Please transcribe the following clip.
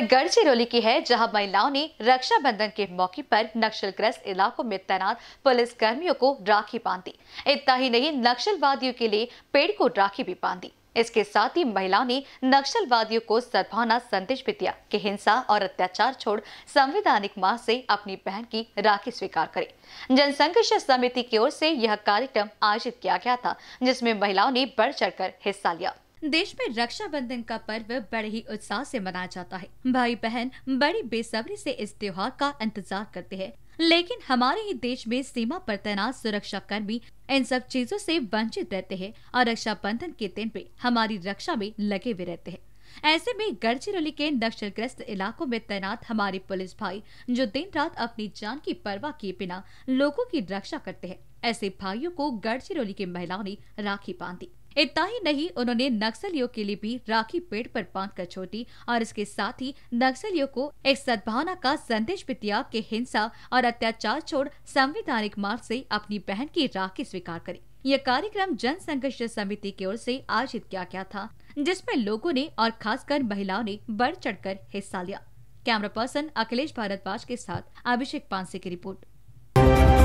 खबर गढ़चिरौली की है जहां महिलाओं ने रक्षाबंधन के मौके पर नक्सलग्रस्त इलाकों में तैनात पुलिस कर्मियों को राखी बांधी इतना ही नहीं नक्सलवादियों के लिए पेड़ को राखी भी बांधी इसके साथ ही महिलाओं ने नक्सलवादियों को सद्भावना संदेश भी दिया की हिंसा और अत्याचार छोड़ संवैधानिक माह से अपनी बहन की राखी स्वीकार करें जनसंघर्ष समिति की ओर से यह कार्यक्रम आयोजित किया गया था जिसमें महिलाओं ने बढ़ चढ़कर हिस्सा लिया देश में रक्षाबंधन का पर्व बड़े ही उत्साह से मनाया जाता है भाई बहन बड़ी बेसब्री से इस त्योहार का इंतजार करते हैं लेकिन हमारे ही देश में सीमा पर तैनात सुरक्षा कर्मी इन सब चीजों से वंचित रहते हैं और रक्षाबंधन के दिन पे हमारी रक्षा में लगे हुए रहते हैं ऐसे में गढ़चिरौली के नक्सलग्रस्त इलाकों में तैनात हमारे पुलिस भाई जो दिन रात अपनी जान की परवाह किए बिना लोगों की रक्षा करते हैं ऐसे भाइयों को गढ़चिरौली की महिलाओं ने राखी बांधी इतना ही नहीं उन्होंने नक्सलियों के लिए भी राखी पेड़ पर बांध कर छोटी और इसके साथ ही नक्सलियों को एक सद्भावना का संदेश भी दिया कि हिंसा और अत्याचार छोड़ संवैधानिक मार्ग से अपनी बहन की राखी स्वीकार करे यह कार्यक्रम जन संघर्ष समिति की ओर से आयोजित किया गया था जिसमें लोगों ने और खासकर महिलाओं ने बढ़ चढ़कर हिस्सा लिया कैमरा पर्सन अखिलेश भारद्वाज के साथ अभिषेक पांसे की रिपोर्ट